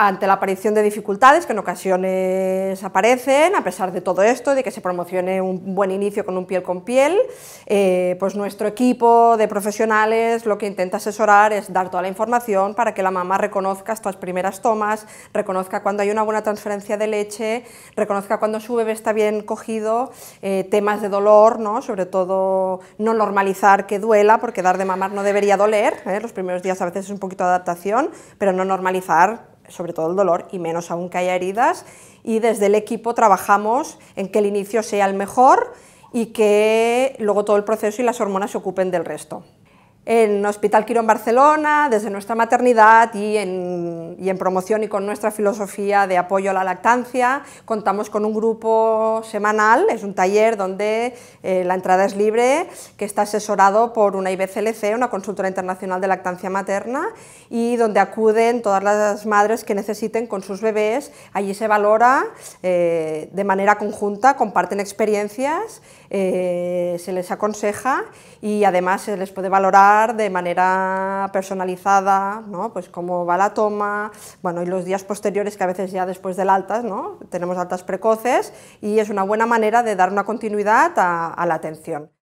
ante la aparición de dificultades que en ocasiones aparecen, a pesar de todo esto, de que se promocione un buen inicio con un piel con piel, eh, pues nuestro equipo de profesionales lo que intenta asesorar es dar toda la información para que la mamá reconozca estas primeras tomas, reconozca cuando hay una buena transferencia de leche, reconozca cuando su bebé está bien cogido, eh, temas de dolor, ¿no? sobre todo no normalizar que duela, porque dar de mamar no debería doler, ¿eh? los primeros días a veces es un poquito de adaptación, pero no normalizar sobre todo el dolor, y menos aún que haya heridas, y desde el equipo trabajamos en que el inicio sea el mejor y que luego todo el proceso y las hormonas se ocupen del resto en Hospital Quirón Barcelona, desde nuestra maternidad y en, promoción y con nuestra filosofía de apoyo a la lactancia. Contamos con un grupo semanal, es un taller donde eh, la entrada es libre, que está asesorado por una IBCLC, una consultora internacional de lactancia materna, y donde acuden todas las madres que necesiten con sus bebés. Allí se valora eh, de manera conjunta, comparten experiencias, eh, se les aconseja y además se les puede valorar de manera personalizada, ¿no? pues cómo va la toma, bueno, y los días posteriores que a veces ya después del altas, ¿no? tenemos altas precoces y es una buena manera de dar una continuidad a la atención.